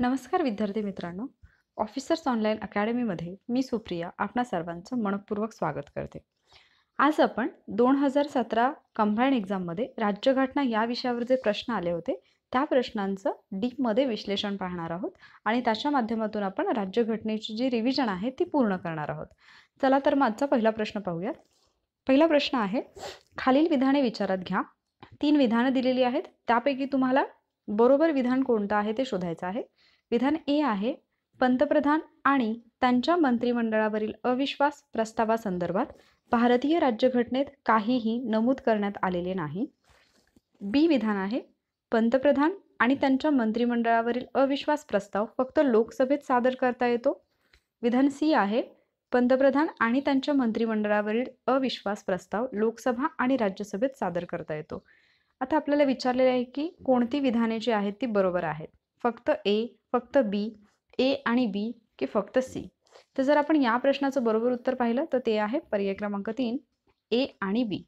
नमस्कार विद्यार्थी मित्रांनो ऑफिसर्स ऑनलाईन अकॅडमीमध्ये मी सुप्रिया आपणा सर्वांचं मनपूर्वक स्वागत करते आज आपण दोन हजार सतरा कंबाईंड एक्झाममध्ये राज्यघटना या विषयावर जे प्रश्न आले होते त्या प्रश्नांचं डीपमध्ये विश्लेषण पाहणार आहोत आणि त्याच्या माध्यमातून आपण राज्यघटनेची जी रिव्हिजन आहे ती पूर्ण करणार आहोत चला तर मग आजचा पहिला प्रश्न पाहूयात पहिला प्रश्न आहे खालील विधाने विचारात घ्या तीन विधानं दिलेली आहेत त्यापैकी तुम्हाला बरोबर विधान कोणतं आहे ते शोधायचं आहे विधान ए आहे पंतप्रधान आणि त्यांच्या मंत्रिमंडळावरील अविश्वास प्रस्तावासंदर्भात भारतीय राज्यघटनेत काहीही नमूद करण्यात आलेले नाही बी विधान आहे पंतप्रधान आणि त्यांच्या मंत्रिमंडळावरील अविश्वास प्रस्ताव फक्त लोकसभेत सादर करता येतो विधान सी आहे पंतप्रधान आणि त्यांच्या मंत्रिमंडळावरील अविश्वास प्रस्ताव लोकसभा आणि राज्यसभेत सादर करता येतो आता आपल्याला विचारलेले आहे की कोणती विधाने जी आहेत ती बरोबर आहेत फक्त ए फक्त बी ए आणि बी की फक्त सी तर जर आपण या प्रश्नाचं बरोबर उत्तर पाहिलं तर ते आहे पर्याय क्रमांक तीन ए आणि बी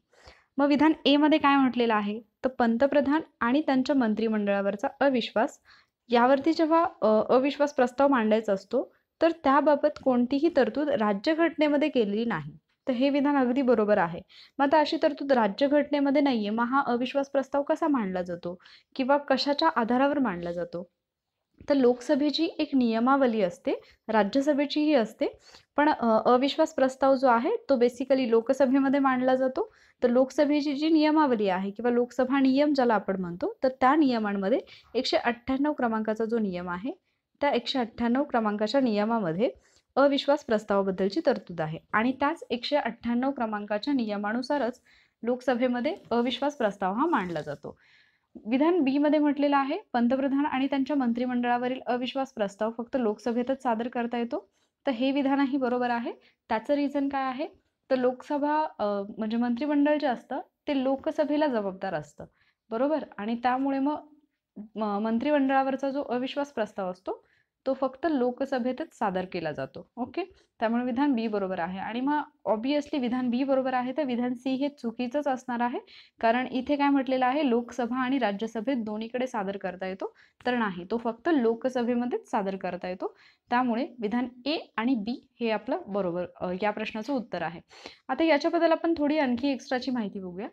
मग विधान ए मध्ये काय म्हटलेलं आहे तर पंतप्रधान आणि त्यांच्या मंत्रिमंडळावरचा अविश्वास यावरती जेव्हा अविश्वास प्रस्ताव मांडायचा असतो तर त्याबाबत कोणतीही तरतूद राज्यघटनेमध्ये केलेली नाही तर हे विधान अगदी बरोबर आहे मग आता अशी तरतूद राज्यघटनेमध्ये घटनेमध्ये नाहीये मग हा अविश्वास प्रस्ताव कसा मांडला जातो किंवा कशाच्या आधारावर मांडला जातो तर लोकसभेची एक नियमावली असते राज्यसभेचीही असते पण अविश्वास प्रस्ताव जो आहे तो बेसिकली लोकसभेमध्ये मांडला जातो तर लोकसभेची जी नियमावली आहे किंवा लोकसभा नियम ज्याला आपण म्हणतो तर त्या नियमांमध्ये एकशे अठ्ठ्याण्णव क्रमांकाचा जो नियम आहे त्या एकशे अठ्ठ्याण्णव क्रमांकाच्या नियमामध्ये अविश्वास प्रस्तावाबद्दलची तरतूद आहे आणि त्याच एकशे अठ्ठ्याण्णव क्रमांकाच्या नियमानुसारच लोकसभेमध्ये अविश्वास प्रस्ताव हा मांडला जातो विधान बी मध्ये म्हटलेलं आहे पंतप्रधान आणि त्यांच्या मंत्रिमंडळावरील अविश्वास प्रस्ताव फक्त लोकसभेतच सादर करता येतो तर हे विधानही बरोबर आहे त्याचं रिझन काय आहे तर लोकसभा म्हणजे मंत्रिमंडळ जे असतं ते लोकसभेला जबाबदार असतं बरोबर आणि त्यामुळे मग मंत्रिमंडळावरचा जो अविश्वास प्रस्ताव असतो तो फक्त लोकसभेतच सादर केला जातो ओके त्यामुळे विधान बी बरोबर आहे आणि मग ऑब्विसली विधान बी बरोबर आहे तर विधान सी हे चुकीचंच असणार आहे कारण इथे काय म्हटलेलं आहे लोकसभा आणि राज्यसभेत दोन्हीकडे सादर करता येतो तर नाही तो फक्त लोकसभेमध्येच सादर करता येतो त्यामुळे विधान ए आणि बी हे आपलं बरोबर या प्रश्नाचं उत्तर आहे आता याच्याबद्दल आपण थोडी आणखी एक्स्ट्राची माहिती बघूया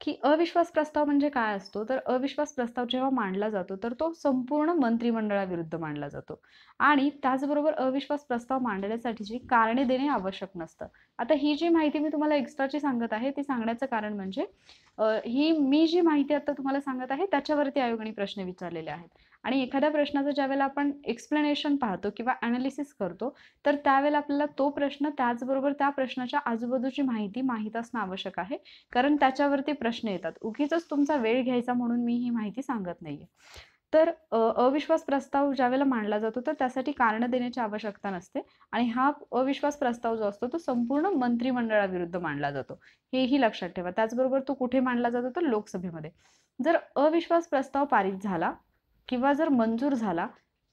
की अविश्वास प्रस्ताव म्हणजे काय असतो तर अविश्वास प्रस्ताव जेव्हा मांडला जातो तर तो संपूर्ण मंत्रिमंडळाविरुद्ध मांडला जातो आणि त्याचबरोबर अविश्वास प्रस्ताव मांडण्यासाठीची कारणे देणे आवश्यक नसतं आता ही जी माहिती मी तुम्हाला एक्स्ट्राची सांगत आहे ती सांगण्याचं कारण म्हणजे ही मी जी माहिती आता तुम्हाला सांगत आहे त्याच्यावरती आयोगाने प्रश्न विचारलेले आहेत आणि एखाद्या प्रश्नाचं ज्यावेळेला आपण एक्सप्लेनेशन पाहतो किंवा ॲनालिसिस करतो तर त्यावेळेला आपल्याला तो प्रश्न त्याचबरोबर त्या प्रश्नाच्या आजूबाजूची माहिती माहीत असणं आवश्यक आहे कारण त्याच्यावरती प्रश्न येतात उगीच तुमचा वेळ घ्यायचा म्हणून मी ही माहिती सांगत नाहीये तर अविश्वास प्रस्ताव वेळेला मांडला जातो तर त्यासाठी कारण देण्याची आवश्यकता नसते आणि हा अविश्वास प्रस्ताव जो असतो तो संपूर्ण मंत्रिमंडळाविरुद्ध मांडला जातो हेही लक्षात ठेवा त्याचबरोबर तो कुठे मांडला जातो तर लोकसभेमध्ये जर अविश्वास प्रस्ताव पारित झाला किंवा जर मंजूर झाला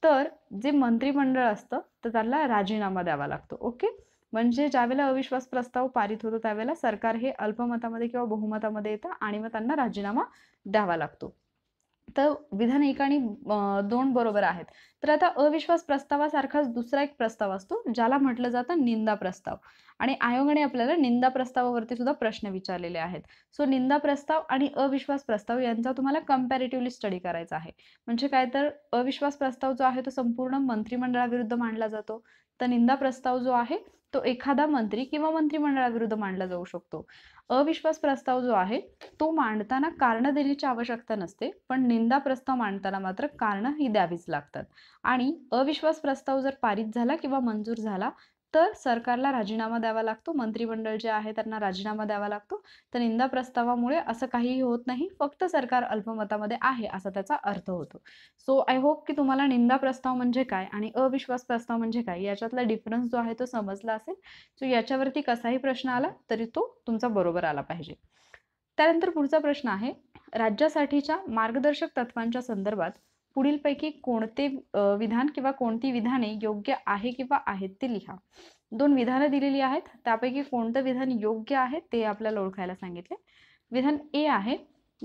तर जे मंत्रिमंडळ असतं तर त्यांना राजीनामा द्यावा लागतो ओके म्हणजे ज्यावेळेला अविश्वास प्रस्ताव पारित होतो त्यावेळेला सरकार हे अल्पमतामध्ये किंवा बहुमतामध्ये येतं आणि मग त्यांना राजीनामा द्यावा लागतो तर विधान एक आणि दोन बरोबर आहेत तर आता अविश्वास प्रस्तावासारखाच दुसरा एक प्रस्ताव असतो ज्याला म्हटलं जातं निंदा प्रस्ताव आणि आयोगाने आपल्याला निंदा प्रस्तावावरती सुद्धा प्रश्न विचारलेले आहेत सो निंदा प्रस्ताव आणि अविश्वास प्रस्ताव यांचा तुम्हाला कम्पॅरेटिव्हली स्टडी करायचा आहे म्हणजे काय तर अविश्वास प्रस्ताव जो आहे तो संपूर्ण मंत्रिमंडळाविरुद्ध मांडला जातो तर निंदा प्रस्ताव जो आहे तो एखादा मंत्री किंवा मंत्रिमंडळाविरुद्ध मांडला जाऊ शकतो अविश्वास प्रस्ताव जो आहे तो मांडताना कारण देण्याची आवश्यकता नसते पण निंदा प्रस्ताव मांडताना मात्र कारण ही द्यावीच लागतात आणि अविश्वास प्रस्ताव जर पारित झाला किंवा मंजूर झाला तर सरकारला राजीनामा द्यावा लागतो मंत्रिमंडळ जे आहे त्यांना राजीनामा द्यावा लागतो तर निंदा प्रस्तावामुळे असं काहीही होत नाही फक्त सरकार अल्पमतामध्ये आहे असा त्याचा अर्थ होतो सो आय होप की तुम्हाला निंदा प्रस्ताव म्हणजे काय आणि अविश्वास प्रस्ताव म्हणजे काय याच्यातला डिफरन्स जो आहे तो समजला असेल सो याच्यावरती कसाही प्रश्न आला तरी तो तुमचा बरोबर आला पाहिजे त्यानंतर पुढचा प्रश्न आहे राज्यासाठीच्या मार्गदर्शक तत्वांच्या संदर्भात पुढीलपैकी कोणते विधान किंवा कोणती विधाने योग्य आहे किंवा आहेत ते लिहा दोन विधानं दिलेली आहेत त्यापैकी कोणतं विधान योग्य आहे ते आपल्याला ओळखायला सांगितले विधान ए आहे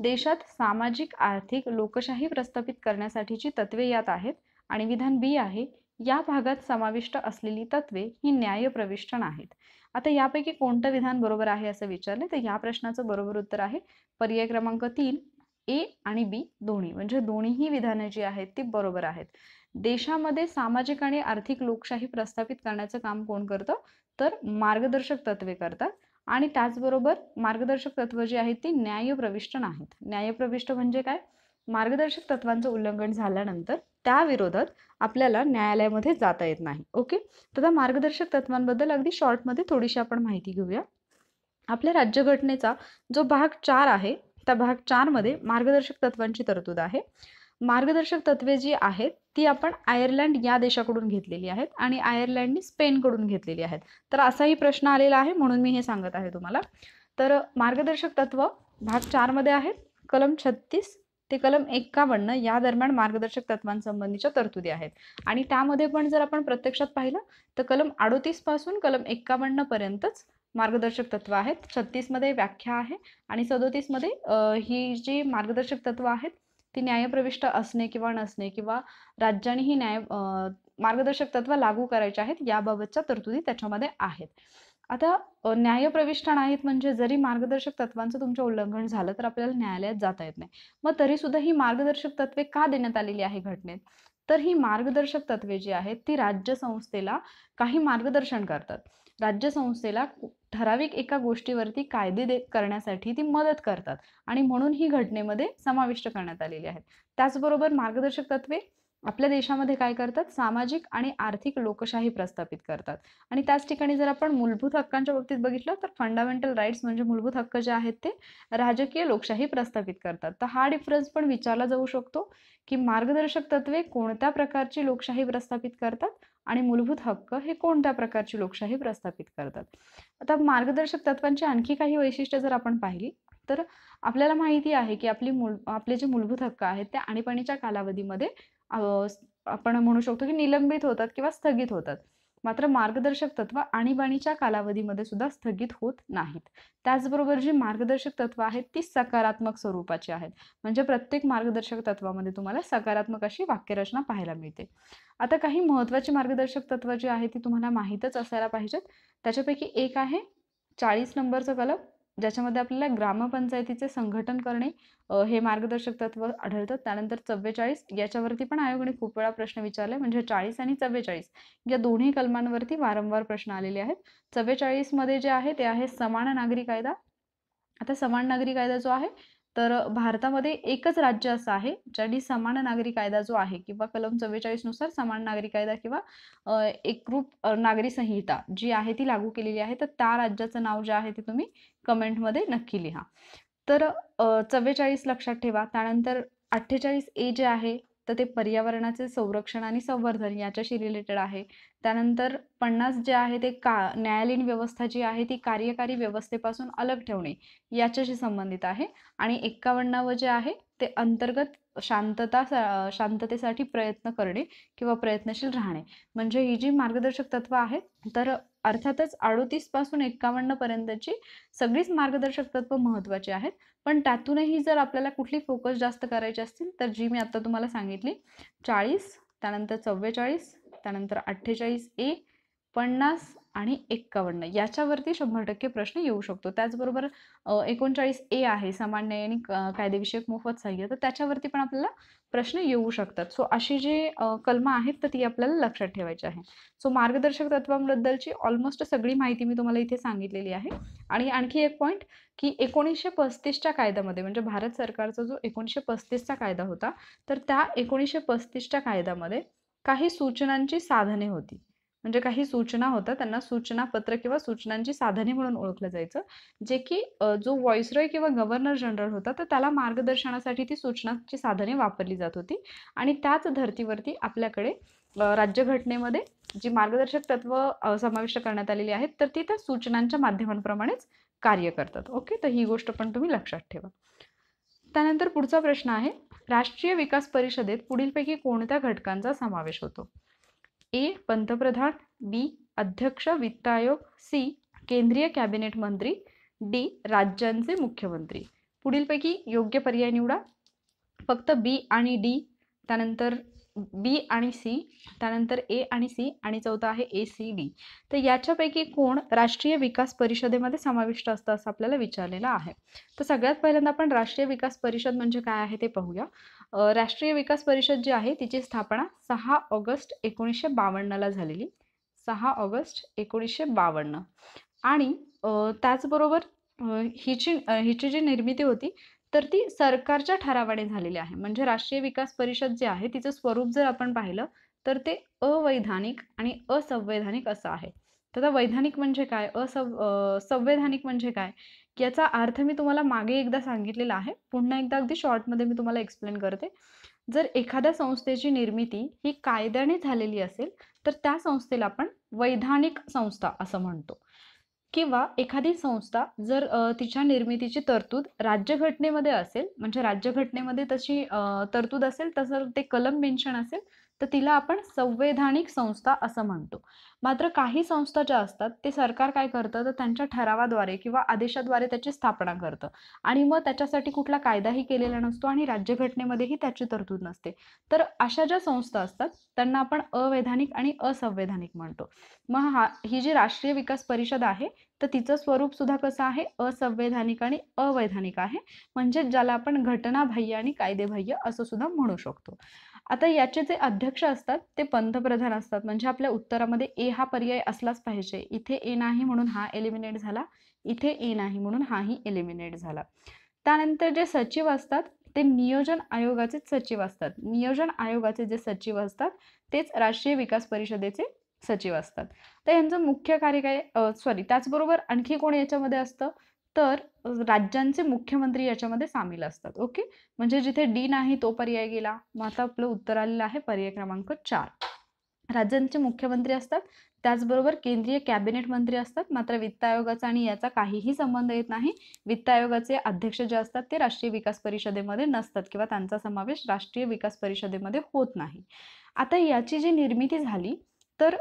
देशात सामाजिक आर्थिक लोकशाही प्रस्थापित करण्यासाठीची तत्वे यात आहेत आणि विधान बी आहे या भागात समाविष्ट असलेली तत्वे ही न्याय प्रविष्टन आहेत आता यापैकी कोणतं विधान बरोबर आहे असं विचारले तर या प्रश्नाचं बरोबर उत्तर आहे पर्याय क्रमांक तीन ए आणि बी दोन्ही म्हणजे दोन्हीही विधानं जी आहेत ती बरोबर आहेत देशामध्ये सामाजिक आणि आर्थिक लोकशाही प्रस्थापित करण्याचं काम कोण करतं तर मार्गदर्शक तत्वे करतात आणि त्याचबरोबर मार्गदर्शक तत्व जी आहेत ती न्यायप्रविष्ट नाहीत न्यायप्रविष्ट म्हणजे काय मार्गदर्शक तत्वांचं उल्लंघन झाल्यानंतर त्या विरोधात आपल्याला न्यायालयामध्ये जाता येत नाही ओके तर त्या मार्गदर्शक तत्वांबद्दल अगदी शॉर्टमध्ये थोडीशी आपण माहिती घेऊया आपल्या राज्यघटनेचा जो भाग चार आहे त्या भाग चारमध्ये मार्गदर्शक तत्वांची तरतूद आहे मार्गदर्शक तत्वे जी आहेत ती आपण आयर्लंड या देशाकडून घेतलेली आहेत आणि आयर्लंडनी स्पेनकडून घेतलेली आहेत तर असाही प्रश्न आलेला आहे म्हणून मी हे सांगत आहे तुम्हाला तर मार्गदर्शक तत्व भाग चारमध्ये आहेत कलम छत्तीस ते कलम एक्कावन्न या दरम्यान मार्गदर्शक तत्वांसंबंधीच्या तरतुदी आहेत आणि त्यामध्ये पण जर आपण प्रत्यक्षात पाहिलं तर कलम अडोतीस पासून कलम एक्कावन्न पर्यंतच मार्गदर्शक तत्व आहेत छत्तीसमध्ये व्याख्या आहे आणि सदोतीसमध्ये ही जी मार्गदर्शक तत्व आहेत ती न्यायप्रविष्ट असणे किंवा नसणे किंवा राज्याने ही न्याय मार्गदर्शक तत्व लागू करायचे आहेत याबाबतच्या तरतुदी त्याच्यामध्ये आहेत आता न्यायप्रविष्ट नाहीत म्हणजे जरी मार्गदर्शक तत्वांचं तुमचं उल्लंघन झालं तर आपल्याला न्यायालयात जाता येत नाही मग तरी सुद्धा ही मार्गदर्शक तत्वे का देण्यात आलेली आहे घटनेत तर ही मार्गदर्शक तत्वे जी आहेत ती राज्य संस्थेला काही मार्गदर्शन करतात राज्यसंस्थेला ठराविक एका गोष्टीवरती कायदे दे करण्यासाठी ती मदत करतात आणि म्हणून ही घटनेमध्ये समाविष्ट करण्यात आलेली आहेत त्याचबरोबर मार्गदर्शक तत्वे आपल्या देशामध्ये काय करतात सामाजिक आणि आर्थिक लोकशाही प्रस्थापित करतात आणि त्याच ठिकाणी जर आपण मूलभूत हक्कांच्या बाबतीत बघितलं तर फंडामेंटल राईट्स म्हणजे मूलभूत हक्क जे आहेत ते राजकीय लोकशाही प्रस्थापित करतात तर हा डिफरन्स पण विचारला जाऊ शकतो की मार्गदर्शक तत्वे कोणत्या प्रकारची लोकशाही प्रस्थापित करतात आणि मूलभूत हक्क हे कोणत्या प्रकारची लोकशाही प्रस्थापित करतात आता मार्गदर्शक तत्वांची आणखी काही वैशिष्ट्य जर आपण पाहिली तर आपल्याला माहिती आहे की आपली मूल आपले जे मूलभूत हक्क आहेत ते आणीपाणीच्या कालावधीमध्ये आपण म्हणू शकतो की निलंबित होतात किंवा स्थगित होतात मात्र मार्गदर्शक तत्व आणीबाणीच्या कालावधीमध्ये सुद्धा स्थगित होत नाहीत त्याचबरोबर जी मार्गदर्शक तत्व आहेत ती सकारात्मक स्वरूपाची आहेत म्हणजे प्रत्येक मार्गदर्शक तत्वामध्ये तुम्हाला सकारात्मक अशी वाक्यरचना पाहायला मिळते आता काही महत्वाची मार्गदर्शक तत्व जी आहे ती तुम्हाला माहीतच असायला पाहिजेत त्याच्यापैकी एक आहे चाळीस नंबरचं कलम ज्याच्यामध्ये आपल्याला ग्रामपंचायतीचे संघटन करणे हे मार्गदर्शक तत्व आढळतात त्यानंतर चव्वेचाळीस याच्यावरती पण आयोगाने खूप वेळा प्रश्न विचारले म्हणजे चाळीस आणि चव्वेचाळीस या दोन्ही कलमांवरती वारंवार प्रश्न आलेले आहेत मध्ये जे आहे ते आहे समान नागरी कायदा आता समान नागरी कायदा जो आहे तर भारतामध्ये एकच राज्य असं आहे ज्यांनी समान नागरी कायदा जो आहे किंवा कलम नुसार समान नागरी कायदा किंवा एकरूप नागरी संहिता जी आहे ती लागू केलेली आहे तर त्या राज्याचं नाव जे आहे ते तुम्ही कमेंटमध्ये नक्की लिहा तर चव्वेचाळीस लक्षात ठेवा त्यानंतर अठ्ठेचाळीस ए जे आहे तर ते पर्यावरणाचे संरक्षण आणि संवर्धन याच्याशी रिलेटेड आहे त्यानंतर पन्नास जे आहे ते का न्यायालयीन व्यवस्था जी आहे ती कार्यकारी व्यवस्थेपासून अलग ठेवणे याच्याशी संबंधित आहे आणि एक्कावन्नावं जे आहे ते अंतर्गत शांतता शांततेसाठी प्रयत्न करणे किंवा प्रयत्नशील राहणे म्हणजे ही जी मार्गदर्शक तत्व आहेत तर अर्थातच अडोतीस पासून एक्कावन्न पर्यंतची सगळीच मार्गदर्शक तत्व महत्त्वाची आहेत पण त्यातूनही जर आपल्याला कुठली फोकस जास्त करायची असतील तर जी मी आता तुम्हाला सांगितली चाळीस त्यानंतर चव्वेचाळीस त्यानंतर अठ्ठेचाळीस ए पन्नास आणि एक्कावन्न याच्यावरती शंभर टक्के प्रश्न येऊ शकतो त्याचबरोबर एकोणचाळीस ए आहे सामान्य आणि कायदेविषयक मोफत सहाय्य तर त्याच्यावरती पण आपल्याला प्रश्न येऊ शकतात सो अशी जे कलमा आहेत तर ती आपल्याला लक्षात ठेवायची आहे सो मार्गदर्शक तत्वांबद्दलची ऑलमोस्ट सगळी माहिती मी तुम्हाला इथे सांगितलेली आहे आणि आणखी एक पॉईंट की एकोणीसशे पस्तीसच्या कायद्यामध्ये म्हणजे भारत सरकारचा जो एकोणीसशे पस्तीसचा कायदा होता तर त्या एकोणीसशे पस्तीसच्या कायद्यामध्ये काही सूचनांची साधने होती म्हणजे काही सूचना होत्या त्यांना सूचनापत्र किंवा सूचनांची साधने म्हणून ओळखलं जायचं जे की जो व्हॉइसरॉय किंवा गव्हर्नर जनरल होता तर त्याला मार्गदर्शनासाठी ती सूचनाची साधने वापरली जात होती आणि त्याच धर्तीवरती आपल्याकडे राज्यघटनेमध्ये जी मार्गदर्शक तत्व समाविष्ट करण्यात आलेली आहेत तर ती त्या सूचनांच्या माध्यमांप्रमाणेच कार्य करतात ओके तर ही गोष्ट पण तुम्ही लक्षात ठेवा त्यानंतर पुढचा प्रश्न आहे राष्ट्रीय विकास परिषदेत पुढीलपैकी कोणत्या घटकांचा समावेश होतो ए पंतप्रधान बी अध्यक्ष वित्त आयोग सी केंद्रीय कॅबिनेट मंत्री डी राज्यांचे मुख्यमंत्री पुढीलपैकी योग्य पर्याय निवडा फक्त बी आणि डी त्यानंतर बी आणि सी त्यानंतर ए आणि सी आणि चौथा आहे ए सी डी तर याच्यापैकी कोण राष्ट्रीय विकास परिषदेमध्ये समाविष्ट असतं असं आपल्याला विचारलेलं आहे तर सगळ्यात पहिल्यांदा आपण राष्ट्रीय विकास परिषद म्हणजे काय आहे ते पाहूया राष्ट्रीय विकास परिषद जी आहे तिची स्थापना सहा ऑगस्ट एकोणीसशे बावन्नला झालेली सहा ऑगस्ट एकोणीसशे बावन्न आणि त्याचबरोबर हिची हिची जी निर्मिती होती तर ती सरकारच्या ठरावाने झालेली आहे म्हणजे राष्ट्रीय विकास परिषद जे आहे तिचं स्वरूप जर आपण पाहिलं तर ते अवैधानिक आणि असंवैधानिक असं आहे तर वैधानिक म्हणजे काय असं संवैधानिक म्हणजे काय याचा अर्थ मी तुम्हाला मागे एकदा सांगितलेला आहे पुन्हा एकदा अगदी शॉर्टमध्ये मी तुम्हाला एक्सप्लेन करते जर एखाद्या संस्थेची निर्मिती ही कायद्याने झालेली असेल तर त्या संस्थेला आपण वैधानिक संस्था असं म्हणतो किंवा एखादी संस्था जर तिच्या निर्मितीची तरतूद राज्यघटनेमध्ये असेल म्हणजे राज्यघटनेमध्ये तशी तरतूद असेल तसं ते कलम मेन्शन असेल तर तिला आपण संवैधानिक संस्था असं म्हणतो मात्र काही संस्था ज्या असतात ते सरकार काय करतं तर त्यांच्या ठरावाद्वारे किंवा आदेशाद्वारे त्याची स्थापना करतं आणि मग त्याच्यासाठी कुठला कायदाही केलेला नसतो आणि राज्यघटनेमध्येही त्याची तरतूद नसते तर अशा ज्या संस्था असतात त्यांना आपण अवैधानिक आणि असंवैधानिक म्हणतो मग हा ही जी राष्ट्रीय विकास परिषद आहे तर तिचं स्वरूप सुद्धा कसं आहे असंवैधानिक आणि अवैधानिक आहे म्हणजे ज्याला आपण घटनाबाह्य आणि कायदेबाह्य असं सुद्धा म्हणू शकतो आता याचे जे अध्यक्ष असतात ते पंतप्रधान असतात म्हणजे आपल्या उत्तरामध्ये हा पर्याय असलाच पाहिजे इथे ए नाही म्हणून हा एलिमिनेट झाला इथे ए नाही म्हणून हाही एलिमिनेट झाला त्यानंतर जे सचिव असतात ते नियोजन आयोगाचे सचिव असतात नियोजन आयोगाचे जे सचिव असतात तेच राष्ट्रीय विकास परिषदेचे सचिव असतात तर यांचं मुख्य कार्य काय सॉरी त्याचबरोबर आणखी कोण याच्यामध्ये असतं तर राज्यांचे मुख्यमंत्री याच्यामध्ये सामील असतात ओके म्हणजे जिथे डी नाही तो पर्याय गेला मग आता आपलं उत्तर आलेलं आहे पर्याय क्रमांक चार राज्यांचे मुख्यमंत्री असतात त्याचबरोबर केंद्रीय कॅबिनेट मंत्री असतात मात्र वित्त आयोगाचा आणि याचा काहीही संबंध येत नाही वित्त आयोगाचे अध्यक्ष जे असतात ते राष्ट्रीय विकास परिषदेमध्ये नसतात किंवा त्यांचा समावेश राष्ट्रीय विकास परिषदेमध्ये होत नाही आता याची जी निर्मिती झाली तर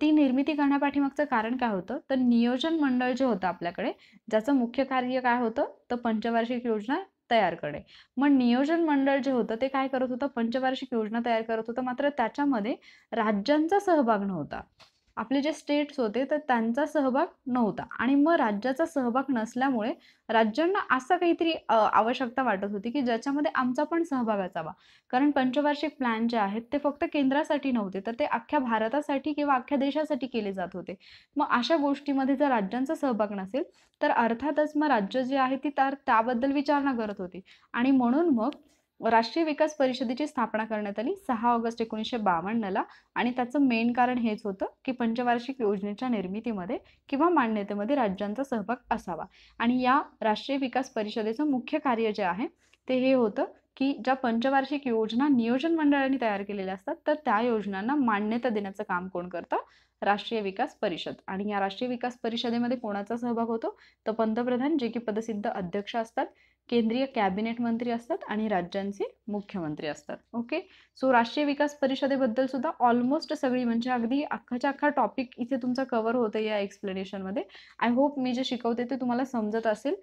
ती निर्मिती करण्यापाठीमागचं कारण काय होतं तर नियोजन मंडळ जे होतं आपल्याकडे ज्याचं मुख्य कार्य काय होतं तर पंचवार्षिक योजना तयार करणे मग नियोजन मंडळ जे होतं ते काय करत होतं पंचवार्षिक योजना तयार करत होतं मात्र त्याच्यामध्ये राज्यांचा सहभाग नव्हता आपले जे स्टेट्स होते तर त्यांचा सहभाग नव्हता आणि मग राज्याचा सहभाग नसल्यामुळे राज्यांना असा काहीतरी आवश्यकता वाटत होती की ज्याच्यामध्ये आमचा पण सहभाग असावा कारण पंचवार्षिक प्लॅन जे आहेत ते फक्त केंद्रासाठी नव्हते तर ते अख्ख्या भारतासाठी किंवा अख्ख्या देशासाठी केले जात होते मग अशा गोष्टीमध्ये जर राज्यांचा सहभाग नसेल तर अर्थातच मग राज्य जे आहे ती तर त्याबद्दल विचारणा करत होती आणि म्हणून मग राष्ट्रीय विकास परिषदेची स्थापना करण्यात आली सहा ऑगस्ट एकोणीसशे बावन्नला आणि त्याचं मेन कारण हेच होतं की पंचवार्षिक योजनेच्या निर्मितीमध्ये किंवा मान्यतेमध्ये राज्यांचा सहभाग असावा आणि या राष्ट्रीय विकास परिषदेचं मुख्य कार्य जे आहे ते हे होतं की ज्या पंचवार्षिक योजना नियोजन मंडळाने तयार केलेल्या असतात तर त्या योजनांना मान्यता देण्याचं काम कोण करतं राष्ट्रीय विकास परिषद आणि या राष्ट्रीय विकास परिषदेमध्ये कोणाचा सहभाग होतो तर पंतप्रधान जे की पदसिद्ध अध्यक्ष असतात केंद्रीय कॅबिनेट मंत्री असतात आणि राज्यांचे मुख्यमंत्री असतात ओके सो राष्ट्रीय विकास परिषदेबद्दल सुद्धा ऑलमोस्ट सगळी म्हणजे अगदी अख्खाच्या अख्खा टॉपिक इथे तुमचा कव्हर होतं या एक्सप्लेनेशनमध्ये आय होप मी जे शिकवते ते तुम्हाला समजत असेल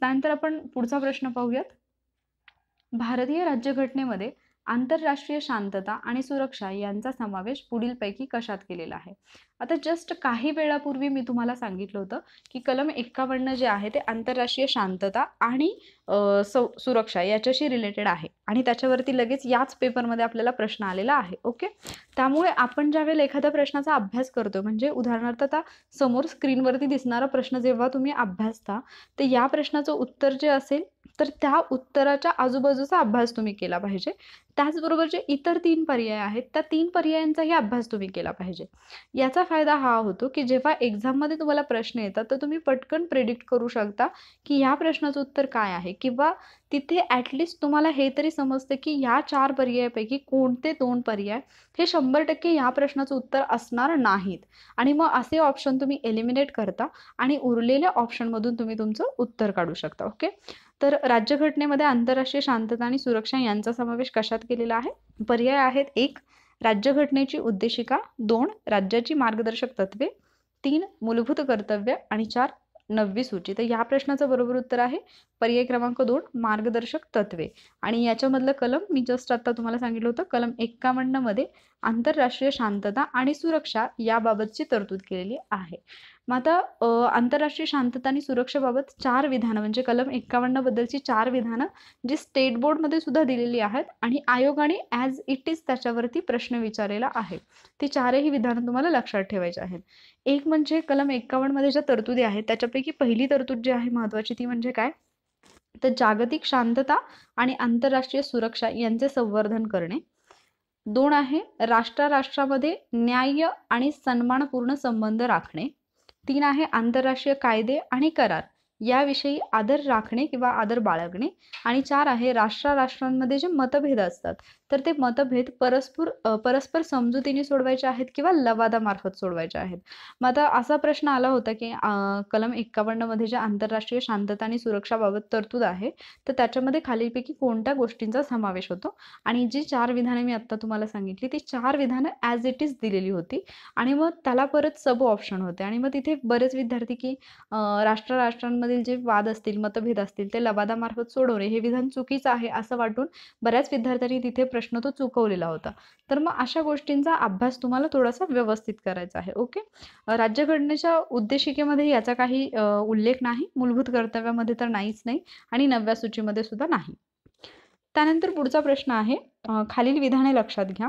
त्यानंतर आपण पुढचा प्रश्न पाहूयात भारतीय राज्यघटनेमध्ये आंतरराष्ट्रीय शांतता आणि सुरक्षा यांचा समावेश पुढीलपैकी कशात केलेला आहे आता जस्ट काही वेळापूर्वी मी तुम्हाला सांगितलं होतं की कलम एक्कावन्न जे आहे ते आंतरराष्ट्रीय शांतता आणि सुरक्षा याच्याशी रिलेटेड आहे आणि त्याच्यावरती लगेच याच पेपरमध्ये आपल्याला प्रश्न आलेला आहे ओके त्यामुळे आपण ज्यावेळेला एखाद्या प्रश्नाचा अभ्यास करतो म्हणजे उदाहरणार्थ आता समोर स्क्रीनवरती दिसणारा प्रश्न जेव्हा तुम्ही अभ्यासता तर या प्रश्नाचं उत्तर जे असेल तर त्या उत्तराच्या आजूबाजूचा अभ्यास तुम्ही केला पाहिजे त्याचबरोबर जे इतर तीन पर्याय आहेत त्या तीन पर्यायांचाही अभ्यास तुम्ही केला पाहिजे याचा फायदा हा होतो की जेव्हा एक्झाममध्ये तुम्हाला प्रश्न येतात तर तुम्ही पटकन प्रेडिक्ट करू शकता की ह्या प्रश्नाचं उत्तर काय आहे किंवा तिथे ॲटलिस्ट तुम्हाला हे तरी समजतं की ह्या चार पर्यायापैकी कोणते दोन पर्याय हे शंभर टक्के ह्या प्रश्नाचं उत्तर असणार नाहीत आणि मग असे ऑप्शन तुम्ही एलिमिनेट करता आणि उरलेल्या ऑप्शनमधून तुम्ही तुमचं उत्तर काढू शकता ओके तर राज्यघटनेमध्ये आंतरराष्ट्रीय शांतता आणि सुरक्षा यांचा समावेश कशात केलेला आहे पर्याय आहेत एक राज्यघटनेची उद्देशिका दोन राज्याची मार्गदर्शक तत्वे तीन मूलभूत कर्तव्य आणि चार नववी सूची तर या प्रश्नाचं बरोबर उत्तर आहे पर्याय क्रमांक दोन मार्गदर्शक तत्वे आणि याच्यामधलं कलम मी जस्ट आता तुम्हाला सांगितलं होतं कलम एक्कावन्न मध्ये आंतरराष्ट्रीय शांतता आणि सुरक्षा याबाबतची तरतूद केलेली आहे मग आता आंतरराष्ट्रीय शांतता आणि सुरक्षेबाबत चार विधानं म्हणजे कलम बद्दलची चार विधानं जी स्टेट बोर्डमध्ये सुद्धा दिलेली आहेत आणि आयोगाने ॲज इट इज त्याच्यावरती प्रश्न विचारलेला आहे ती चारही विधानं तुम्हाला लक्षात ठेवायची आहेत एक म्हणजे कलम एक्कावन्नमध्ये ज्या तरतुदी आहेत त्याच्यापैकी पहिली तरतूद जी आहे महत्त्वाची ती म्हणजे काय तर जागतिक शांतता आणि आंतरराष्ट्रीय सुरक्षा यांचे संवर्धन करणे दोन आहे राष्ट्राराष्ट्रामध्ये न्याय्य आणि सन्मानपूर्ण संबंध राखणे तीन आहे आंतरराष्ट्रीय कायदे आणि करार याविषयी आदर राखणे किंवा आदर बाळगणे आणि चार आहे राष्ट्रांमध्ये जे मतभेद असतात तर ते मतभेद परस्पर परस्पर समजुतीने सोडवायचे आहेत किंवा लवादामार्फत सोडवायचे आहेत मग आता असा प्रश्न आला होता की कलम मध्ये ज्या आंतरराष्ट्रीय शांतता आणि सुरक्षाबाबत तरतूद आहे तर त्याच्यामध्ये खालीलपैकी कोणत्या गोष्टींचा समावेश होतो आणि जी चार विधाने मी आत्ता तुम्हाला सांगितली ती चार विधानं ॲज इट इज दिलेली होती आणि मग त्याला परत सब ऑप्शन होते आणि मग तिथे बरेच विद्यार्थी की राष्ट्र राष्ट्रांमधील जे वाद असतील मतभेद असतील ते लवादामार्फत सोडवणे हे विधान चुकीचं आहे असं वाटून बऱ्याच विद्यार्थ्यांनी तिथे प्रश्न तो चुकवलेला होता तर मग अशा गोष्टींचा अभ्यास तुम्हाला थोडासा व्यवस्थित करायचा आहे ओके राज्यघटनेच्या उद्देशिकेमध्ये याचा काही उल्लेख नाही मूलभूत कर्तव्यामध्ये तर नाहीच नाही आणि नव्या सूचीमध्ये सुद्धा नाही त्यानंतर पुढचा प्रश्न आहे खालील विधाने लक्षात घ्या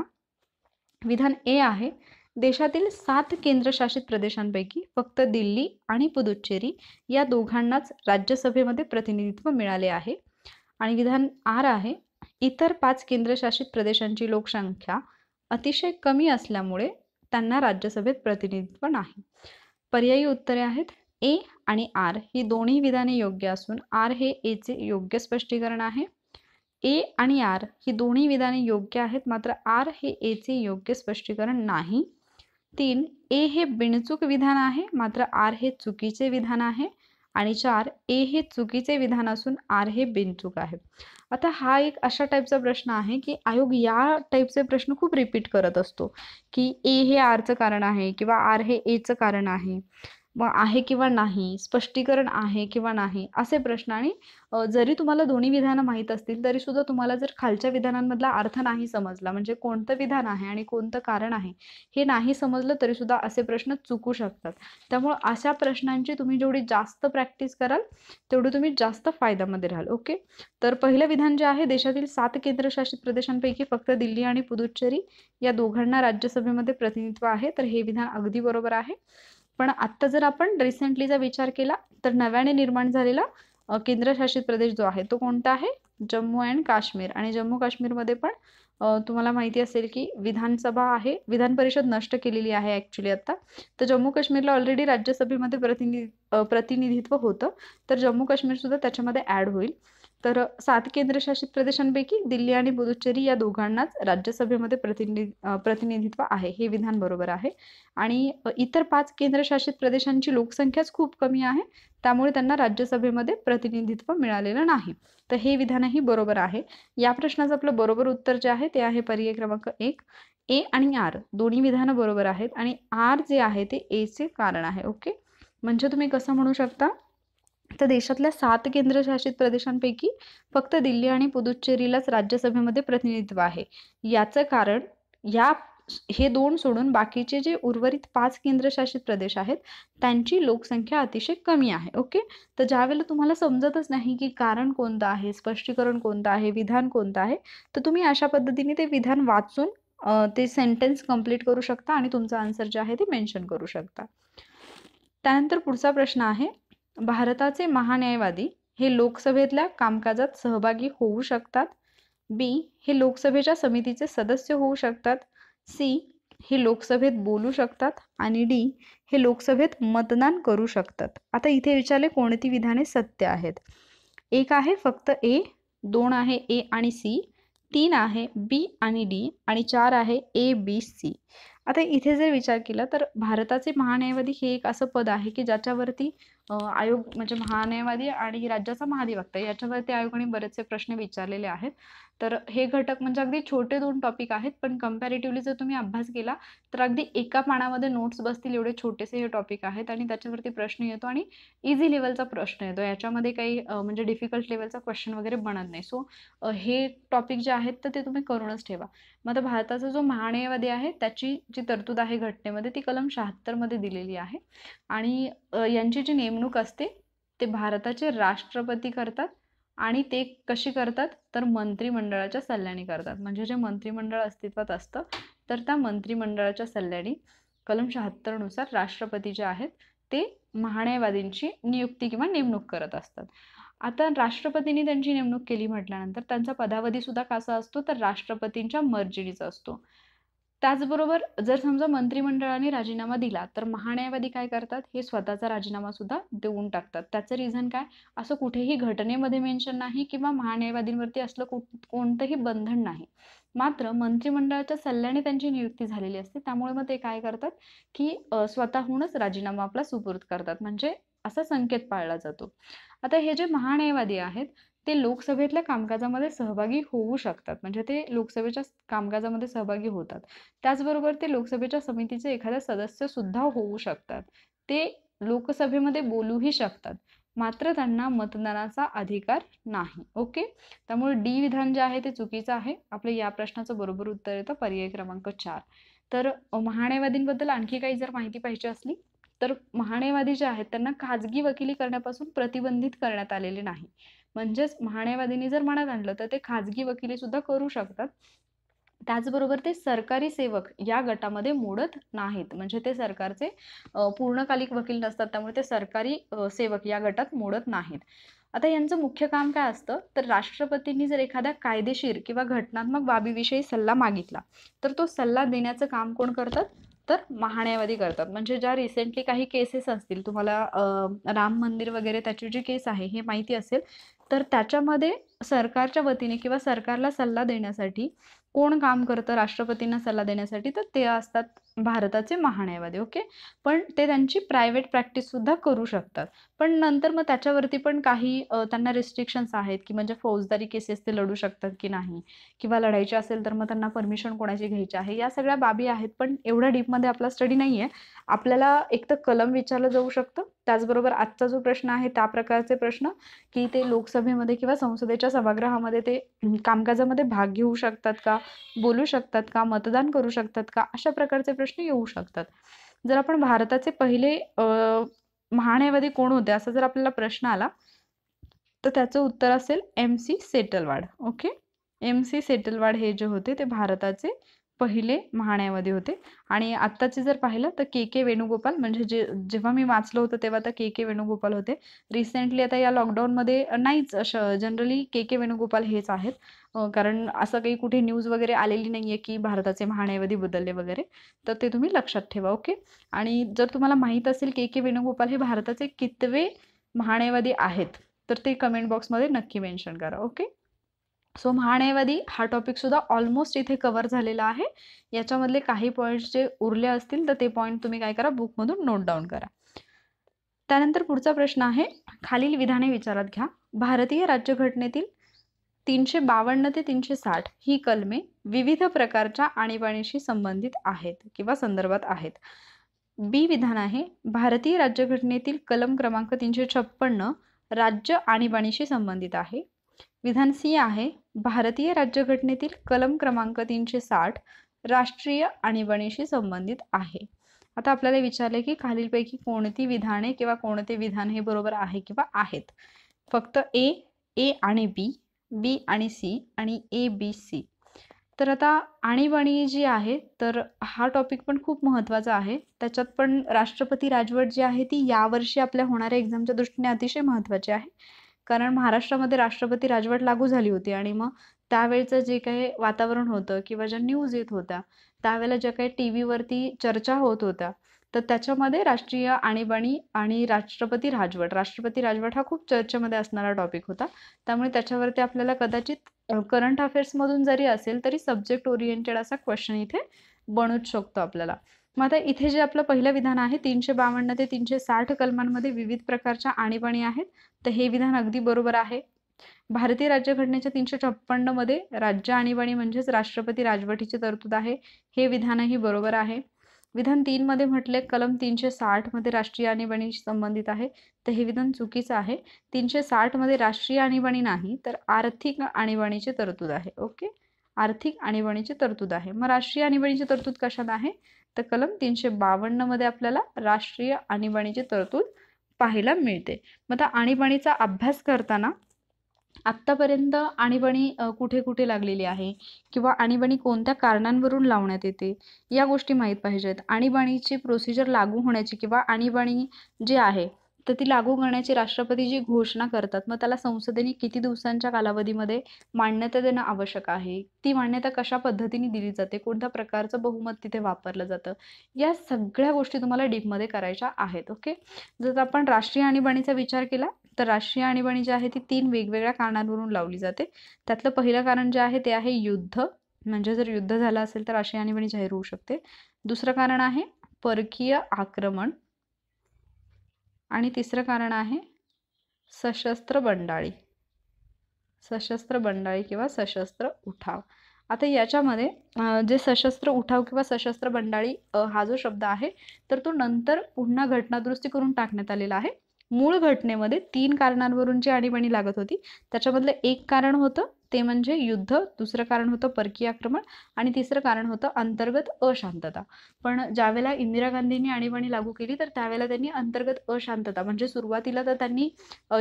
विधान ए आहे देशातील सात केंद्रशासित प्रदेशांपैकी फक्त दिल्ली आणि पुदुच्चेरी या दोघांनाच राज्यसभेमध्ये प्रतिनिधित्व मिळाले आहे आणि विधान आर आहे इतर पाच केंद्रशासित प्रदेशांची लोकसंख्या अतिशय कमी असल्यामुळे त्यांना राज्यसभेत प्रतिनिधित्व नाही पर्यायी उत्तरे आहेत ए आणि आर ही दोन्ही विधाने योग्य असून आर हे एचे योग्य स्पष्टीकरण आहे ए आणि आर ही दोन्ही विधाने योग्य आहेत मात्र आर हे एचे योग्य स्पष्टीकरण नाही तीन ए हे बिनचूक विधान आहे मात्र आर हे चुकीचे विधान आहे आणि चार ए हे चुकीचे विधान असून आर हे बिनचूक आहे आता हा एक अशा टाईपचा प्रश्न आहे की आयोग या टाईपचे प्रश्न खूप रिपीट करत असतो की ए हे आरचं कारण आहे किंवा आर हे एचं कारण आहे आहे किंवा नाही स्पष्टीकरण आहे किंवा नाही असे प्रश्न आणि जरी तुम्हाला दोन्ही विधानं माहीत असतील तरी सुद्धा तुम्हाला जर खालच्या विधानांमधला अर्थ नाही समजला म्हणजे कोणतं विधान आहे आणि कोणतं कारण आहे हे नाही समजलं तरी सुद्धा असे प्रश्न चुकू शकतात त्यामुळे अशा प्रश्नांची तुम्ही जेवढी जास्त प्रॅक्टिस कराल तेवढी तुम्ही जास्त फायद्यामध्ये राहाल ओके तर पहिलं विधान जे आहे देशातील सात केंद्रशासित प्रदेशांपैकी फक्त दिल्ली आणि पुदुच्चेरी या दोघांना राज्यसभेमध्ये प्रतिनिधित्व आहे तर हे विधान अगदी बरोबर आहे पण आत्ता जर आपण रिसेंटली जर विचार केला तर नव्याने निर्माण झालेला केंद्रशासित प्रदेश जो आहे तो कोणता आहे जम्मू अँड काश्मीर आणि जम्मू काश्मीरमध्ये पण तुम्हाला माहिती असेल की विधानसभा आहे विधान परिषद नष्ट केलेली आहे ॲक्च्युली आत्ता तर जम्मू काश्मीरला ऑलरेडी राज्यसभेमध्ये प्रतिनि प्रतिनिधित्व होतं तर जम्मू काश्मीरसुद्धा त्याच्यामध्ये ॲड होईल तर सात केंद्रशासित प्रदेशांपैकी दिल्ली आणि पुदुच्चेरी या दोघांनाच राज्यसभेमध्ये प्रतिनिधी प्रतिनिधित्व आहे हे विधान बरोबर आहे आणि इतर पाच केंद्रशासित प्रदेशांची लोकसंख्याच खूप कमी आहे त्यामुळे त्यांना राज्यसभेमध्ये प्रतिनिधित्व मिळालेलं नाही तर हे विधानही बरोबर आहे या प्रश्नाचं आपलं बरोबर उत्तर जे आहे ते आहे पर्याय क्रमांक एक ए आणि आर दोन्ही विधानं बरोबर आहेत आणि आर जे आहे ते एचे कारण आहे ओके म्हणजे तुम्ही कसं म्हणू शकता तर देशातल्या सात केंद्रशासित प्रदेशांपैकी फक्त दिल्ली आणि पुदुच्चेरीलाच राज्यसभेमध्ये प्रतिनिधित्व आहे याचं कारण या हे दोन सोडून बाकीचे जे उर्वरित पाच केंद्रशासित प्रदेश आहेत त्यांची लोकसंख्या अतिशय कमी आहे ओके तर ज्यावेळेला तुम्हाला समजतच नाही की कारण कोणतं आहे स्पष्टीकरण कोणतं आहे विधान कोणतं आहे तर तुम्ही अशा पद्धतीने ते विधान वाचून ते सेंटेन्स कंप्लीट करू शकता आणि तुमचा आन्सर जे आहे ते मेन्शन करू शकता त्यानंतर पुढचा प्रश्न आहे भारताचे महान्यायवादी हे लोकसभेतल्या कामकाजात सहभागी होऊ शकतात बी हे लोकसभेच्या समितीचे सदस्य होऊ शकतात सी हे लोकसभेत बोलू शकतात आणि डी हे लोकसभेत मतदान करू शकतात आता इथे विचारले कोणती विधाने सत्य आहेत एक आहे फक्त ए दोन आहे ए आणि सी तीन आहे बी आणि डी आणि चार आहे ए बी सी आता इथे जर विचार केला तर भारताचे महान्यायवादी हे एक असं पद आहे की ज्याच्यावरती आयोग म्हणजे महान्यायवादी आणि राज्याचा महाधिवक्ता याच्यावरती आयोगाने बरेचसे प्रश्न विचारलेले आहेत तर हे घटक म्हणजे अगदी छोटे दोन टॉपिक आहेत पण कम्पॅरेटिव्हली जर तुम्ही अभ्यास केला तर अगदी एका पानामध्ये नोट्स बसतील एवढे छोटेसे हे टॉपिक आहेत आणि त्याच्यावरती प्रश्न येतो आणि इझी लेवलचा प्रश्न येतो याच्यामध्ये काही म्हणजे डिफिकल्ट लेवलचा क्वेश्चन वगैरे बनत नाही सो हे टॉपिक जे आहेत तर ते तुम्ही करूनच ठेवा मग आता भारताचा जो महान्यायवादी आहे त्याची जी तरतूद आहे घटनेमध्ये ती कलम शहात्तरमध्ये दिलेली आहे आणि यांची जी नेमणूक असते ते भारताचे राष्ट्रपती करतात आणि ते कशी करतात तर मंत्रिमंडळाच्या सल्ल्याने करतात म्हणजे जे मंत्रिमंडळ अस्तित्वात असतं तर त्या मंत्रिमंडळाच्या सल्ल्याने कलम शहात्तरनुसार राष्ट्रपती जे आहेत ते महान्यायवादींची नियुक्ती किंवा नेमणूक करत असतात आता राष्ट्रपतींनी त्यांची नेमणूक केली म्हटल्यानंतर त्यांचा पदावधी सुद्धा कसा असतो तर राष्ट्रपतींच्या मर्जीनीचा असतो त्याचबरोबर जर समजा मंत्रिमंडळाने राजीनामा दिला तर महान्यायवादी काय करतात हे स्वतःचा राजीनामा सुद्धा देऊन टाकतात त्याचं रिझन काय असं कुठेही घटनेमध्ये मेन्शन नाही किंवा महान्यायवादींवरती असलं कोणतंही बंधन नाही मात्र मंत्रिमंडळाच्या सल्ल्याने त्यांची नियुक्ती झालेली असते त्यामुळे मग ते काय करतात की स्वतःहूनच राजीनामा आपला सुपूर्द करतात म्हणजे असा संकेत पाळला जातो आता हे जे महान्यायवादी आहेत ते लोकसभेतल्या कामकाजामध्ये सहभागी होऊ शकतात म्हणजे ते लोकसभेच्या कामकाजामध्ये सहभागी होतात त्याचबरोबर ते लोकसभेच्या समितीचे एखादा सुद्धा होऊ शकतात ते लोकसभेमध्ये बोलूही शकतात मात्र त्यांना मतदानाचा अधिकार नाही ओके त्यामुळे डी विधान जे आहे ते चुकीचं आहे आपलं या प्रश्नाचं बरोबर उत्तर येतं पर्याय क्रमांक चार तर महाणेवादींबद्दल आणखी काही जर माहिती पाहिजे असली तर महाणेवादी जे आहेत त्यांना खाजगी वकिली करण्यापासून प्रतिबंधित करण्यात आलेले नाही म्हणजेच महान्यायवादींनी जर मनात आणलं तर ते खाजगी वकिली सुद्धा करू शकतात त्याचबरोबर ते सरकारी सेवक या गटामध्ये मोडत नाहीत म्हणजे ते सरकारचे पूर्णकालिक वकील नसतात त्यामुळे ते सरकारी सेवक या गटात मोडत नाहीत आता यांचं मुख्य काम काय असतं तर राष्ट्रपतींनी जर एखाद्या कायदेशीर किंवा घटनात्मक बाबीविषयी सल्ला मागितला तर तो सल्ला देण्याचं काम कोण करतात तर महाण्यावादी करतात म्हणजे ज्या रिसेंटली काही केसेस असतील तुम्हाला राम मंदिर वगैरे त्याची जी केस आहे हे माहिती असेल तर त्याच्यामध्ये सरकारच्या वतीने किंवा सरकारला सल्ला देण्यासाठी कोण काम करतं राष्ट्रपतींना सल्ला देण्यासाठी तर ते असतात भारताचे महान्यायवादी ओके पण ते त्यांची प्रायव्हेट प्रॅक्टिससुद्धा करू शकतात पण नंतर मग त्याच्यावरती पण काही त्यांना रिस्ट्रिक्शन्स आहेत की म्हणजे फौजदारी केसेस ते लढू शकतात की नाही किंवा लढायचे असेल तर मग त्यांना परमिशन कोणाची घ्यायची आहे या सगळ्या बाबी आहेत पण एवढ्या डीपमध्ये आपला स्टडी नाही आहे आपल्याला एक तर कलम विचारलं जाऊ शकतं त्याचबरोबर आजचा जो प्रश्न आहे त्या प्रकारचे प्रश्न की ते लोकसभेमध्ये किंवा संसदेच्या सभागृहामध्ये ते कामकाजामध्ये भाग घेऊ शकतात का बोलू शकतात का मतदान करू शकतात का अशा प्रकारचे प्रश्न प्रश्न येऊ शकतात जर आपण भारताचे पहिले महान्यायवादी कोण होते असा जर आपल्याला प्रश्न आला तर त्याचं उत्तर असेल M C Setalvad okay M C Setalvad हे जे होते ते भारताचे पहिले महाण्यामध्ये होते आणि आत्ताचे जर पाहिलं तर के के वेणुगोपाल म्हणजे जे जेव्हा मी वाचलं होतं तेव्हा तर के के वेणुगोपाल होते रिसेंटली आता या लॉकडाऊनमध्ये नाहीच असं जनरली के के वेणुगोपाल हेच आहेत कारण असं काही कुठे न्यूज वगैरे आलेली नाही आहे की भारताचे महाण्यावधी बदलले वगैरे तर ते तुम्ही लक्षात ठेवा ओके आणि जर तुम्हाला माहीत असेल के के वेणुगोपाल हे भारताचे कितवे महाण्यावधी आहेत तर ते कमेंट बॉक्समध्ये नक्की मेन्शन करा ओके सो महान्यायवादी हा टॉपिकसुद्धा ऑलमोस्ट इथे कव्हर झालेला आहे याच्यामधले काही पॉईंट्स जे उरले असतील तर ते पॉईंट तुम्ही काय करा बुकमधून नोट डाऊन करा त्यानंतर पुढचा प्रश्न आहे खालील विधाने विचारात घ्या भारतीय राज्यघटनेतील तीनशे बावन्न ते तीनशे साठ ही कलमे विविध प्रकारच्या आणीबाणीशी संबंधित आहेत किंवा संदर्भात आहेत बी विधान आहे भारतीय राज्यघटनेतील कलम क्रमांक तीनशे छप्पन्न राज्य आणीबाणीशी संबंधित आहे विधान सी आहे भारतीय राज्यघटनेतील कलम क्रमांक तीनशे साठ राष्ट्रीय आणीबाणीशी संबंधित आहे आता आपल्याला विचारले की खालीलपैकी कोणती विधाने किंवा कोणते विधान हे बरोबर आहे किंवा आहेत फक्त ए ए आणि बी बी आणि सी आणि ए बी सी तर आता आणीबाणी जी आहे तर हा टॉपिक पण खूप महत्त्वाचा आहे त्याच्यात पण राष्ट्रपती राजवट जी आहे ती यावर्षी आपल्या होणाऱ्या एक्झामच्या दृष्टीने अतिशय महत्त्वाची आहे कारण महाराष्ट्रामध्ये राष्ट्रपती राजवट लागू झाली होती आणि मग त्यावेळचं जे काही वातावरण होतं किंवा ज्या न्यूज येत होत्या त्यावेळेला ज्या काही टी व्हीवरती चर्चा होत होत्या तर त्याच्यामध्ये राष्ट्रीय आणीबाणी आणि राष्ट्रपती राजवट राष्ट्रपती राजवट हा खूप चर्चेमध्ये असणारा टॉपिक होता त्यामुळे त्याच्यावरती आपल्याला कदाचित करंट अफेअर्समधून जरी असेल तरी सब्जेक्ट ओरिएंटेड असा क्वेश्चन इथे बनूच शकतो आपल्याला मग आता इथे जे आपलं पहिलं विधान आहे तीनशे बावन्न ते तीनशे साठ कलमांमध्ये विविध प्रकारच्या आणीबाणी आहेत तर हे विधान अगदी बरोबर आहे भारतीय राज्यघटनेच्या तीनशे छप्पन्नमध्ये राज्य आणीबाणी म्हणजेच राष्ट्रपती राजवटीची तरतूद आहे हे विधानही बरोबर आहे विधान तीनमध्ये म्हटले कलम तीनशे साठमध्ये राष्ट्रीय आणीबाणीशी संबंधित आहे तर हे विधान चुकीचं आहे तीनशे साठमध्ये राष्ट्रीय आणीबाणी नाही तर आर्थिक आणीबाणीची तरतूद आहे ओके आर्थिक आणीबाणीची तरतूद आहे मग राष्ट्रीय आणीबाणीची तरतूद कशात आहे तर कलम तीनशे बावन्नमध्ये आपल्याला राष्ट्रीय आणीबाणीची तरतूद पाहायला मिळते मग आता आणीबाणीचा अभ्यास करताना आत्तापर्यंत आणीबाणी कुठे कुठे लागलेली आहे किंवा आणीबाणी कोणत्या कारणांवरून लावण्यात येते या गोष्टी माहीत पाहिजेत आणीबाणीची प्रोसिजर लागू होण्याची किंवा आणीबाणी जी आहे तर ती लागू करण्याची राष्ट्रपती जी घोषणा करतात मग त्याला संसदेने किती दिवसांच्या कालावधीमध्ये मान्यता देणं आवश्यक आहे ती मान्यता कशा पद्धतीने दिली जाते कोणत्या प्रकारचं बहुमत तिथे वापरलं जातं या सगळ्या गोष्टी तुम्हाला डीपमध्ये करायच्या आहेत ओके जर आपण राष्ट्रीय आणीबाणीचा विचार केला तर राष्ट्रीय आणीबाणी जी आहे ती तीन वेगवेगळ्या कारणांवरून लावली जाते त्यातलं पहिलं कारण जे आहे ते आहे युद्ध म्हणजे जर युद्ध झालं असेल तर राष्ट्रीय आणीबाणी जाहीर होऊ शकते दुसरं कारण आहे परकीय आक्रमण आणि तिसरं कारण आहे सशस्त्र बंडाळी सशस्त्र बंडाळी किंवा सशस्त्र उठाव आता याच्यामध्ये जे सशस्त्र उठाव किंवा सशस्त्र बंडाळी हा जो शब्द आहे तर तो नंतर पुन्हा घटनादुरुस्ती करून टाकण्यात आलेला आहे मूळ घटनेमध्ये तीन कारणांवरून जी आणीबाणी लागत होती त्याच्यामधलं एक कारण होतं ते म्हणजे युद्ध दुसरं कारण होतं परकीय आक्रमण आणि तिसरं कारण होतं अंतर्गत अशांतता पण ज्यावेळेला इंदिरा गांधींनी आणीबाणी लागू केली तर त्यावेळेला त्यांनी अंतर्गत अशांतता म्हणजे सुरुवातीला तर त्यांनी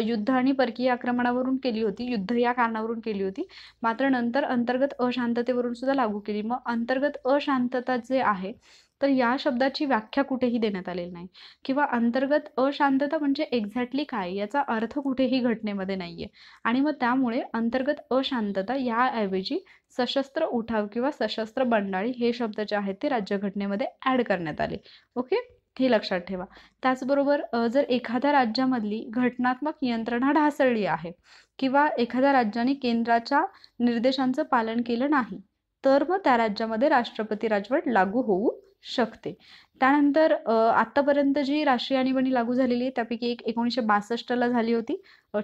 युद्ध आणि परकीय आक्रमणावरून केली होती युद्ध या कारणावरून केली होती मात्र नंतर अंतर्गत अशांततेवरून सुद्धा लागू केली मग अंतर्गत अशांतता जे आहे तर या शब्दाची व्याख्या कुठेही देण्यात आलेली नाही किंवा अंतर्गत अशांतता म्हणजे एक्झॅक्टली काय याचा अर्थ कुठेही घटनेमध्ये नाही आहे आणि मग त्यामुळे अंतर्गत अशांतता याऐवजी सशस्त्र उठाव किंवा सशस्त्र बंडाळी हे शब्द जे आहेत ते राज्यघटनेमध्ये ॲड करण्यात आले ओके हे लक्षात ठेवा त्याचबरोबर जर एखाद्या राज्यामधली घटनात्मक यंत्रणा ढासळली आहे किंवा एखाद्या राज्याने केंद्राच्या निर्देशांचं पालन केलं नाही तर मग त्या राज्यामध्ये राष्ट्रपती राजवट लागू होऊ शकते त्यानंतर आतापर्यंत जी राष्ट्रीय आणीबाणी लागू झालेली आहे त्यापैकी एक एकोणीसशे बासष्टला झाली होती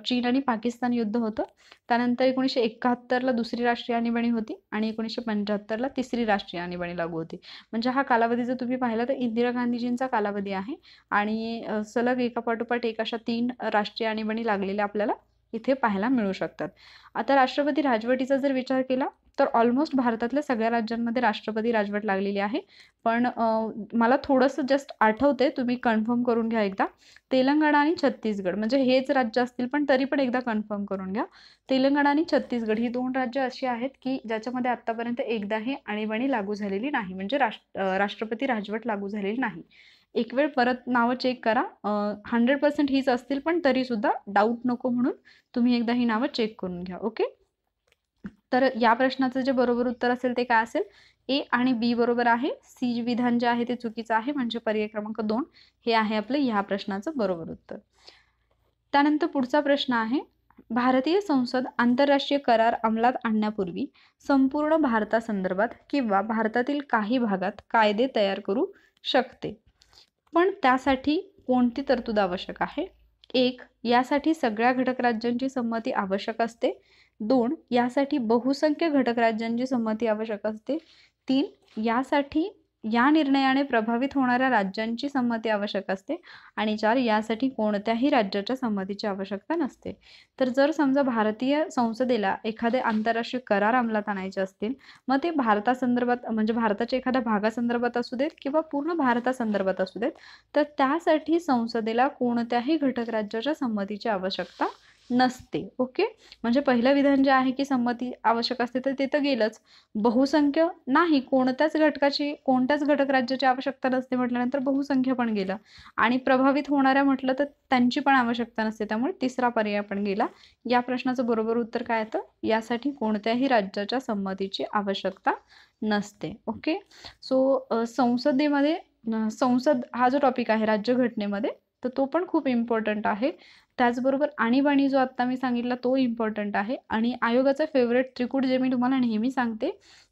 चीन आणि पाकिस्तान युद्ध होतं त्यानंतर एकोणीसशे एकाहत्तरला दुसरी राष्ट्रीय आणीबाणी होती आणि एकोणीसशे पंच्याहत्तरला तिसरी राष्ट्रीय आणीबाणी लागू होती म्हणजे हा कालावधी जर तुम्ही पाहिला तर इंदिरा गांधीजींचा कालावधी आहे आणि सलग एकापाठोपाठ एक अशा तीन राष्ट्रीय आणीबाणी लागलेल्या आपल्याला इथे पाहायला मिळू शकतात आता राष्ट्रपती राजवटीचा जर विचार केला तर ऑलमोस्ट भारतातल्या सगळ्या राज्यांमध्ये राष्ट्रपती राजवट लागलेली आहे पण मला थोडंसं जस्ट आठवते तुम्ही कन्फर्म करून घ्या एकदा तेलंगणा आणि छत्तीसगड म्हणजे हेच राज्य असतील पण तरी पण एकदा कन्फर्म करून घ्या तेलंगणा आणि छत्तीसगड ही दोन राज्य अशी आहेत की ज्याच्यामध्ये आत्तापर्यंत एकदाही आणीबाणी लागू झालेली नाही म्हणजे राष्ट्र राष्ट्रपती राजवट लागू झालेली नाही एक वेळ परत नावं चेक करा हंड्रेड पर्सेंट हीच असतील पण तरीसुद्धा डाऊट नको म्हणून तुम्ही एकदा ही नावं चेक करून घ्या ओके तर या प्रश्नाचं जे बरोबर उत्तर असेल ते काय असेल ए आणि बी बरोबर आहे सी विधान जे आहे ते चुकीचं आहे म्हणजे पर्याय क्रमांक दोन हे आहे आपलं या प्रश्नाचं बरोबर उत्तर त्यानंतर पुढचा प्रश्न आहे भारतीय संसद आंतरराष्ट्रीय करार अंमलात आणण्यापूर्वी संपूर्ण भारतासंदर्भात किंवा भारतातील काही भागात कायदे तयार करू शकते पण त्यासाठी कोणती तरतूद आवश्यक आहे एक यासाठी सगळ्या घटक राज्यांची संमती आवश्यक असते दोन यासाठी बहुसंख्य घटक राज्यांची संमती आवश्यक असते तीन यासाठी या निर्णयाने प्रभावित होणाऱ्या राज्यांची संमती आवश्यक असते आणि चार यासाठी कोणत्याही राज्याच्या संमतीची आवश्यकता नसते तर जर समजा भारतीय संसदेला एखादे आंतरराष्ट्रीय करार अंमलात आणायचे असतील मग ते भारतासंदर्भात म्हणजे भारताच्या एखाद्या भागासंदर्भात असू देत किंवा पूर्ण भारतासंदर्भात असू देत तर त्यासाठी संसदेला कोणत्याही घटक राज्याच्या संमतीची आवश्यकता नसते ओके म्हणजे पहिलं विधान जे आहे की संमती आवश्यक असते तर ते तर गेलंच बहुसंख्य नाही कोणत्याच घटकाची कोणत्याच घटक राज्याची आवश्यकता नसते म्हटल्यानंतर बहुसंख्य पण गेलं आणि प्रभावित होणाऱ्या म्हटलं तर त्यांची पण आवश्यकता नसते त्यामुळे तिसरा पर्याय पण गेला या प्रश्नाचं बरोबर उत्तर काय येतं यासाठी कोणत्याही राज्याच्या संमतीची आवश्यकता नसते ओके सो संसदेमध्ये संसद हा जो टॉपिक आहे राज्यघटनेमध्ये तर तो पण खूप इम्पॉर्टंट आहे त्याचबरोबर आणीबाणी जो आत्ता मी सांगितला तो इम्पॉर्टंट आहे आणि आयोगाचा फेवरेट त्रिकूट जे मी तुम्हाला नेहमी सांगते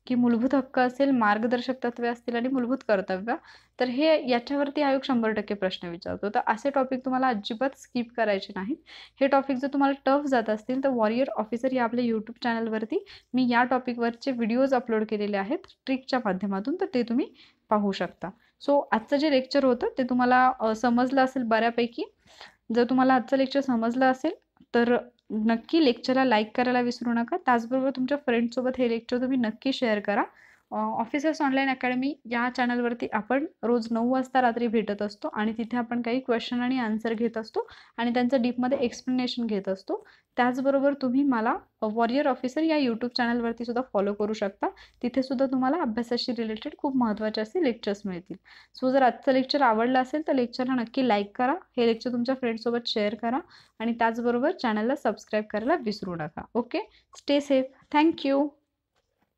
की मूलभूत हक्क असेल मार्गदर्शक तत्वे असतील आणि मूलभूत कर्तव्य तर हे याच्यावरती आयोग शंभर टक्के प्रश्न विचारतो तर असे टॉपिक तुम्हाला अजिबात स्किप करायचे नाहीत हे टॉपिक जर तुम्हाला टफ जात असतील तर वॉरियर ऑफिसर या आपल्या यूट्यूब चॅनलवरती मी या टॉपिकवरचे व्हिडिओज अपलोड केलेले आहेत ट्रिकच्या माध्यमातून तर ते तुम्ही पाहू शकता सो आजचं जे लेक्चर होतं ते तुम्हाला समजलं असेल बऱ्यापैकी जर तुम्हाला आजचं लेक्चर समजलं असेल तर नक्की लेक्चरला लाईक करायला विसरू नका त्याचबरोबर तुमच्या फ्रेंडसोबत हे लेक्चर तुम्ही नक्की शेअर करा ऑफिसर्स ऑनलाईन अकॅडमी या चॅनलवरती आपण रोज नऊ वाजता रात्री भेटत असतो आणि तिथे आपण काही क्वेश्चन आणि आन्सर घेत असतो आणि त्यांचं डीपमध्ये एक्सप्लेनेशन घेत असतो त्याचबरोबर तुम्ही मला वॉरियर ऑफिसर या यूट्यूब चॅनलवरती सुद्धा फॉलो करू शकता तिथे सुद्धा तुम्हाला अभ्यासाशी रिलेटेड खूप महत्त्वाचे असे लेक्चर्स मिळतील सो जर आजचं लेक्चर आवडलं असेल तर लेक्चरला नक्की लाईक करा हे लेक्चर तुमच्या फ्रेंडसोबत शेअर करा आणि त्याचबरोबर चॅनलला सबस्क्राईब करायला विसरू नका ओके स्टे सेफ थँक्यू